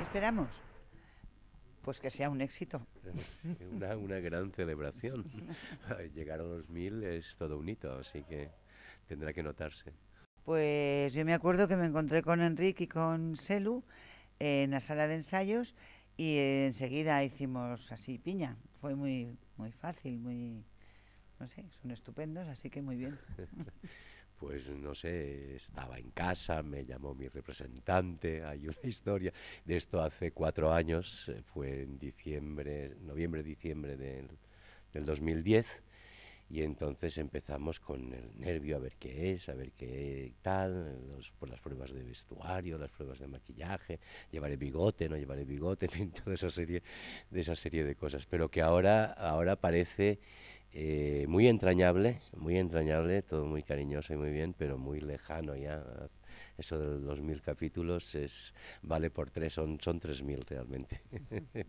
esperamos? Pues que sea un éxito. Una, gran celebración. Llegar a los mil es todo un hito, así que tendrá que notarse. Pues yo me acuerdo que me encontré con Enrique y con Selu en la sala de ensayos y enseguida hicimos así piña. Fue muy, muy fácil, muy, no sé, son estupendos, así que muy bien. pues no sé, estaba en casa, me llamó mi representante, hay una historia de esto hace cuatro años, eh, fue en diciembre, noviembre, diciembre del, 2010, y entonces empezamos con el nervio a ver qué es, a ver qué tal, por las pruebas de vestuario, las pruebas de maquillaje, llevaré bigote, no llevaré bigote, en toda esa serie de esa serie de cosas, pero que ahora ahora parece eh, muy entrañable, muy entrañable, todo muy cariñoso y muy bien, pero muy lejano ya. Eso de los mil capítulos es, vale por tres, son, son tres mil realmente.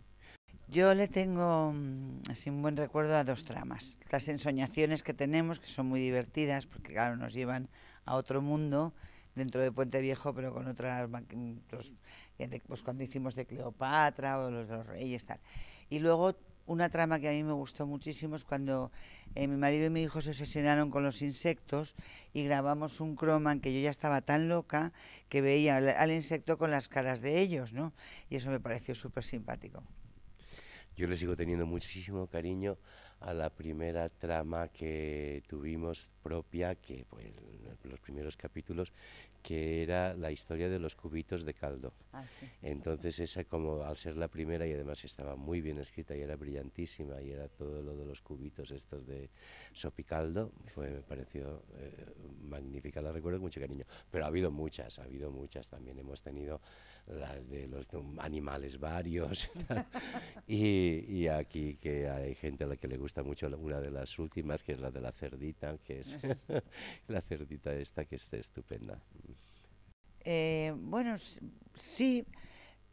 Yo le tengo mm, así un buen recuerdo a dos tramas. Las ensoñaciones que tenemos, que son muy divertidas, porque claro, nos llevan a otro mundo dentro de Puente Viejo, pero con otras, eh, pues cuando hicimos de Cleopatra o los de los Reyes, tal. Y luego una trama que a mí me gustó muchísimo es cuando eh, mi marido y mi hijo se obsesionaron con los insectos y grabamos un croma en que yo ya estaba tan loca que veía al, insecto con las caras de ellos, ¿no? Y eso me pareció súper simpático. Yo le sigo teniendo muchísimo cariño a la primera trama que tuvimos propia, que pues los primeros capítulos, que era la historia de los cubitos de caldo. Ah, Entonces esa como al ser la primera y además estaba muy bien escrita y era brillantísima y era todo lo de los cubitos estos de sopicaldo, fue, me pareció eh, magnífica, la recuerdo con mucho cariño. Pero ha habido muchas, ha habido muchas también. Hemos tenido las de los animales varios. y, aquí que hay gente a la que le gusta mucho una de las últimas, que es la de la cerdita, que es la cerdita esta que está estupenda. Eh, bueno, sí,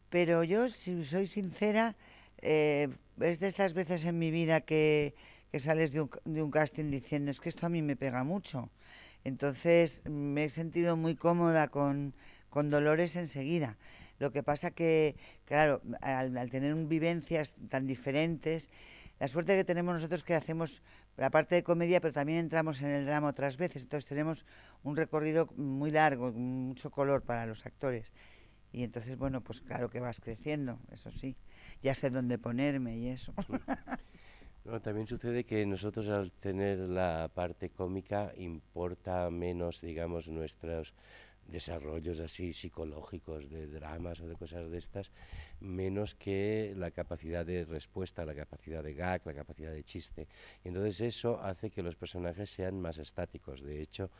pero yo, si soy sincera, eh, es de estas veces en mi vida que, sales de un, de un, casting diciendo, es que esto a mí me pega mucho. Entonces me he sentido muy cómoda con, con Dolores enseguida. Lo que pasa que, claro, al, tener vivencias tan diferentes, la suerte que tenemos nosotros que hacemos la parte de comedia, pero también entramos en el drama otras veces, entonces tenemos un recorrido muy largo, mucho color para los actores. Y entonces, bueno, pues claro que vas creciendo, eso sí. Ya sé dónde ponerme y eso. también sucede que nosotros al tener la parte cómica importa menos, digamos, nuestros desarrollos así psicológicos, de dramas o de cosas de estas, menos que la capacidad de respuesta, la capacidad de gag, la capacidad de chiste. Y entonces eso hace que los personajes sean más estáticos. De hecho,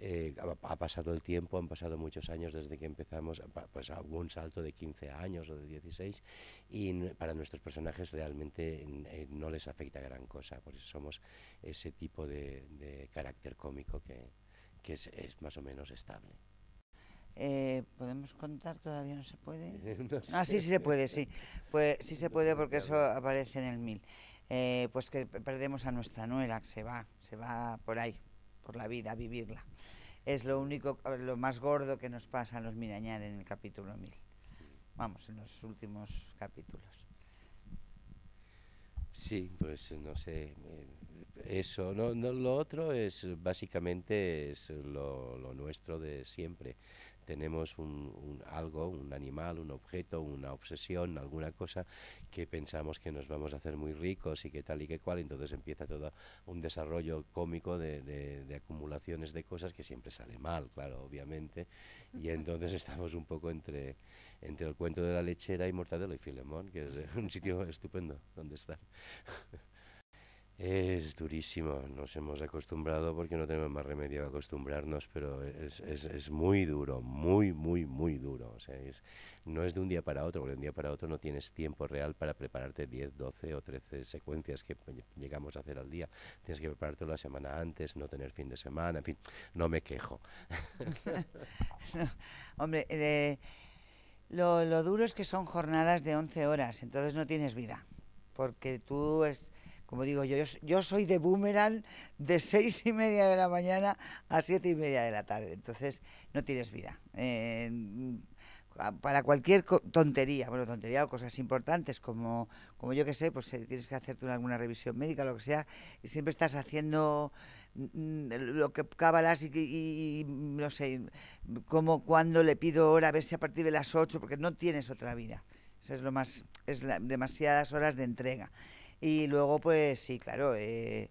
eh, ha, pasado el tiempo, han pasado muchos años desde que empezamos, pues algún un salto de 15 años o de 16 y para nuestros personajes realmente eh, no les afecta gran cosa, por eso somos ese tipo de, carácter cómico que, es más o menos estable. Eh, ¿Podemos contar? ¿Todavía no se puede? Ah, sí, sí se puede, sí. Pues sí se puede porque eso aparece en el mil. Eh, pues que perdemos a nuestra nuera, que se va, se va por ahí, por la vida, a vivirla. Es lo único, eh, lo más gordo que nos pasa a los mirañar en el capítulo 1000. Vamos, en los últimos capítulos. Sí, pues no sé, eso, no, no, lo otro es básicamente es lo nuestro de siempre tenemos un, algo, un animal, un objeto, una obsesión, alguna cosa que pensamos que nos vamos a hacer muy ricos y que tal y que cual, entonces empieza todo un desarrollo cómico de, acumulaciones de cosas que siempre sale mal, claro, obviamente, y entonces estamos un poco entre, entre el cuento de la lechera y Mortadelo y Filemón, que es un sitio estupendo donde está. Es durísimo, nos hemos acostumbrado porque no tenemos más remedio que acostumbrarnos, pero es, es, muy duro, muy, muy, muy duro. O no es de un día para otro, porque de un día para otro no tienes tiempo real para prepararte 10, 12 o 13 secuencias que llegamos a hacer al día. Tienes que prepararte la semana antes, no tener fin de semana, en fin, no me quejo. hombre, eh, lo, lo duro es que son jornadas de 11 horas, entonces no tienes vida, porque tú es como digo yo, yo soy de boomerang de seis y media de la mañana a siete y media de la tarde, entonces no tienes vida. Eh, para cualquier tontería, bueno, tontería o cosas importantes, como, como yo que sé, pues eh, tienes que hacerte alguna revisión médica, lo que sea, y siempre estás haciendo mm, mm, lo que cábalas y, y, no sé, cómo, cuando le pido hora, a ver si a partir de las 8, porque no tienes otra vida. Eso es lo más, es demasiadas horas de entrega. Y luego, pues sí, claro, eh,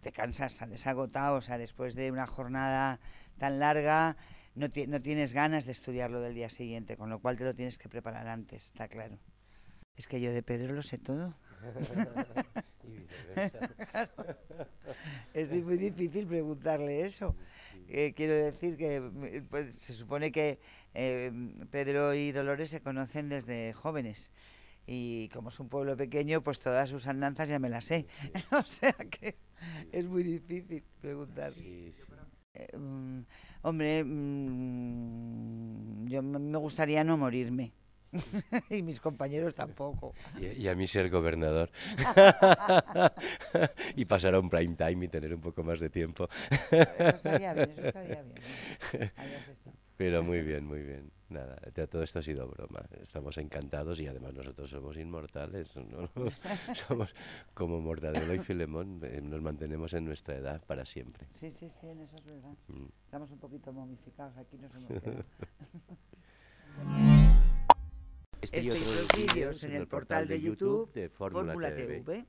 te cansas, sales agotado, o sea, después de una jornada tan larga, no, no tienes ganas de estudiarlo del día siguiente, con lo cual te lo tienes que preparar antes, está claro. Es que yo de Pedro lo sé todo. es muy difícil preguntarle eso. Eh, quiero decir que pues, se supone que eh, Pedro y Dolores se conocen desde jóvenes y como es un pueblo pequeño, pues todas sus andanzas ya me las sé. o sea que es muy difícil preguntar. Eh, mm, hombre, mm, yo me gustaría no morirme. y mis compañeros tampoco. Y, a mí ser gobernador. y pasar a un prime time y tener un poco más de tiempo. eso estaría bien, eso estaría bien. Pero muy bien, muy bien. Nada, todo esto ha sido broma. Estamos encantados y además nosotros somos inmortales. ¿no? somos como Mortadelo y Filemón, eh, nos mantenemos en nuestra edad para siempre. Sí, sí, sí, en eso es verdad. Mm. Estamos un poquito momificados, aquí nos hemos este vídeos en el portal de YouTube de Fórmula TV.